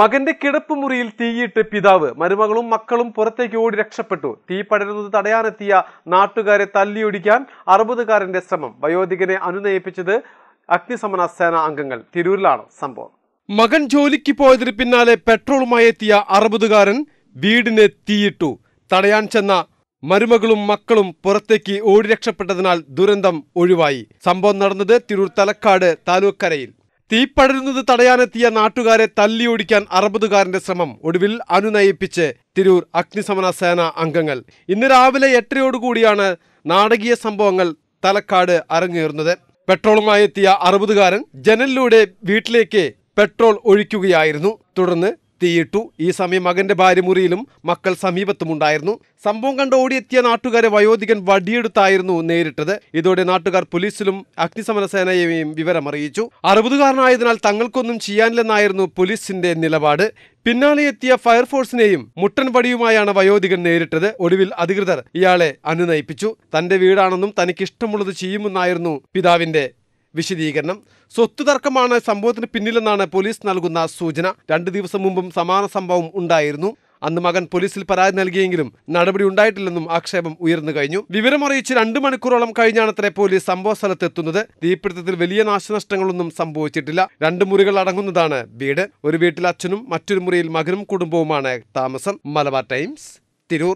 മകന്റെ കിടപ്പ് മുറിയിൽ തീയിട്ട് പിതാവ് മരുമകളും മക്കളും പുറത്തേക്ക് ഓടി രക്ഷപ്പെട്ടു തീ പടരുന്നത് തടയാനെത്തിയ നാട്ടുകാരെ തല്ലിയൊടിക്കാൻ അറുപതുകാരന്റെ ശ്രമം വയോധികനെ അനുനയിപ്പിച്ചത് അഗ്നിശമന സേന അംഗങ്ങൾ തിരൂരിലാണ് സംഭവം മകൻ ജോലിക്ക് പോയതിന് പിന്നാലെ പെട്രോളുമായി എത്തിയ അറുപതുകാരൻ വീടിനെ തീയിട്ടു തടയാൻ ചെന്ന മരുമകളും മക്കളും പുറത്തേക്ക് ഓടി രക്ഷപ്പെട്ടതിനാൽ ദുരന്തം ഒഴിവായി സംഭവം നടന്നത് തിരൂർ തലക്കാട് താലൂക്കരയിൽ തീപ്പടരുന്നത് തടയാനെത്തിയ നാട്ടുകാരെ തല്ലിയോടിക്കാൻ അറുപതുകാരന്റെ ശ്രമം ഒടുവിൽ അനുനയിപ്പിച്ച് തിരൂർ അഗ്നിശമന സേന അംഗങ്ങൾ ഇന്ന് രാവിലെ എട്ടരയോടുകൂടിയാണ് നാടകീയ സംഭവങ്ങൾ തലക്കാട് അരങ്ങേറുന്നത് പെട്രോളുമായി എത്തിയ അറുപതുകാരൻ ജനലിലൂടെ വീട്ടിലേക്ക് പെട്രോൾ ഒഴിക്കുകയായിരുന്നു തുടർന്ന് തീയിട്ടു ഈ സമയം മകന്റെ ഭാര്യ മുറിയിലും മക്കൾ സമീപത്തുമുണ്ടായിരുന്നു സംഭവം കണ്ട് ഓടിയെത്തിയ നാട്ടുകാരെ വയോധികൻ വടിയെടുത്തായിരുന്നു നേരിട്ടത് ഇതോടെ നാട്ടുകാർ പോലീസിലും അഗ്നിശമന സേനയെയും വിവരമറിയിച്ചു അറുപതുകാരനായതിനാൽ തങ്ങൾക്കൊന്നും ചെയ്യാനില്ലെന്നായിരുന്നു പോലീസിന്റെ നിലപാട് പിന്നാലെ എത്തിയ ഫയർഫോഴ്സിനെയും മുട്ടൻ വടിയുമായാണ് വയോധികൻ നേരിട്ടത് ഒടുവിൽ അധികൃതർ ഇയാളെ അനുനയിപ്പിച്ചു തന്റെ വീടാണെന്നും തനിക്കിഷ്ടമുള്ളത് ചെയ്യുമെന്നായിരുന്നു പിതാവിന്റെ വിശദീകരണം സ്വത്ത് തർക്കമാണ് സംഭവത്തിന് പിന്നിലെന്നാണ് പോലീസ് നൽകുന്ന സൂചന രണ്ട് ദിവസം മുമ്പും സമാന സംഭവം ഉണ്ടായിരുന്നു അന്ന് മകൻ പോലീസിൽ പരാതി നൽകിയെങ്കിലും നടപടി ഉണ്ടായിട്ടില്ലെന്നും ആക്ഷേപം ഉയർന്നു കഴിഞ്ഞു വിവരമറിയിച്ച് രണ്ടു മണിക്കൂറോളം കഴിഞ്ഞാണത്രേ പോലീസ് സംഭവ എത്തുന്നത് തീപിടുത്തത്തിൽ വലിയ നാശനഷ്ടങ്ങളൊന്നും സംഭവിച്ചിട്ടില്ല രണ്ട് മുറികൾ അടങ്ങുന്നതാണ് വീട് ഒരു വീട്ടിൽ അച്ഛനും മറ്റൊരു മുറിയിൽ മകനും കുടുംബവുമാണ് താമസം മലബാർ ടൈംസ് തിരൂർ